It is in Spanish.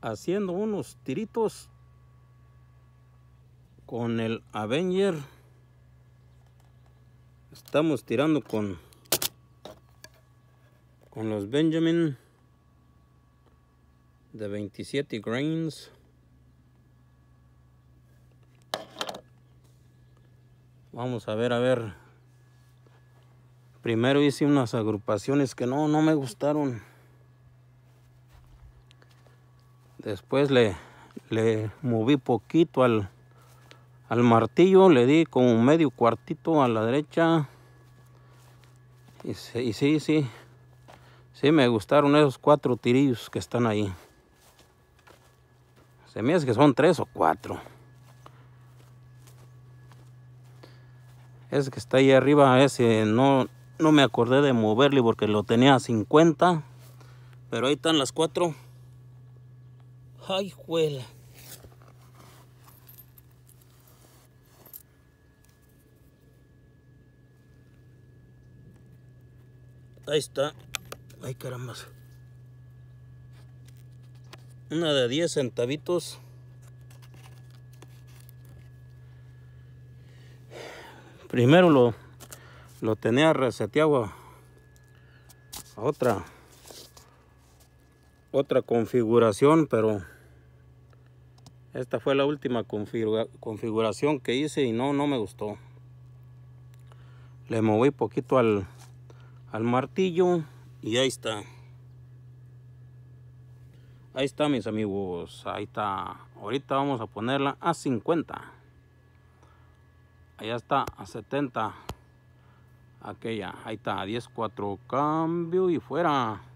Haciendo unos tiritos con el Avenger. Estamos tirando con con los Benjamin de 27 grains. Vamos a ver, a ver, Primero hice unas agrupaciones que no, no me gustaron. Después le, moví poquito al, al martillo, le di como medio cuartito a la derecha. Y, sí sí, sí, sí me gustaron esos cuatro tirillos que están ahí. Se me hace que son tres o cuatro. Ese que está ahí arriba, ese no, no me acordé de moverle porque lo tenía a 50. Pero ahí están las cuatro. Ay, juela. Ahí está. Ay, caramba. Una de 10 centavitos. Primero lo lo tenía reseteado a otra otra configuración pero esta fue la última configuración que hice y no no me gustó le moví poquito al, martillo y ahí está ahí está mis amigos ahí está ahorita vamos a ponerla a 50 Ahí está a 70 Aquella, ahí está, 10-4, cambio y fuera.